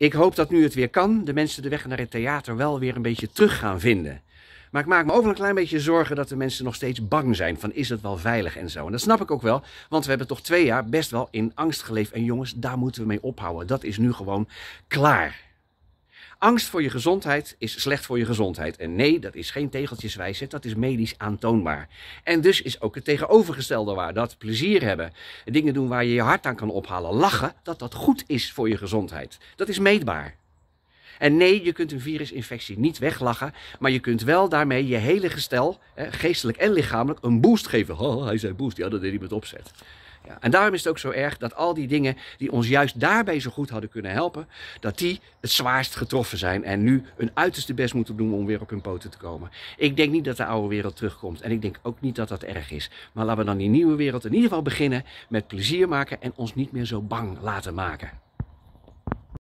Ik hoop dat nu het weer kan, de mensen de weg naar het theater wel weer een beetje terug gaan vinden. Maar ik maak me over een klein beetje zorgen dat de mensen nog steeds bang zijn van is het wel veilig en zo. En dat snap ik ook wel, want we hebben toch twee jaar best wel in angst geleefd. En jongens, daar moeten we mee ophouden. Dat is nu gewoon klaar. Angst voor je gezondheid is slecht voor je gezondheid. En nee, dat is geen tegeltjeswijsheid, dat is medisch aantoonbaar. En dus is ook het tegenovergestelde waar. Dat plezier hebben, dingen doen waar je je hart aan kan ophalen, lachen, dat dat goed is voor je gezondheid. Dat is meetbaar. En nee, je kunt een virusinfectie niet weglachen, maar je kunt wel daarmee je hele gestel, geestelijk en lichamelijk, een boost geven. hij zei boost, ja, dat deed hij met opzet. Ja, en daarom is het ook zo erg dat al die dingen die ons juist daarbij zo goed hadden kunnen helpen, dat die het zwaarst getroffen zijn en nu hun uiterste best moeten doen om weer op hun poten te komen. Ik denk niet dat de oude wereld terugkomt en ik denk ook niet dat dat erg is. Maar laten we dan die nieuwe wereld in ieder geval beginnen met plezier maken en ons niet meer zo bang laten maken.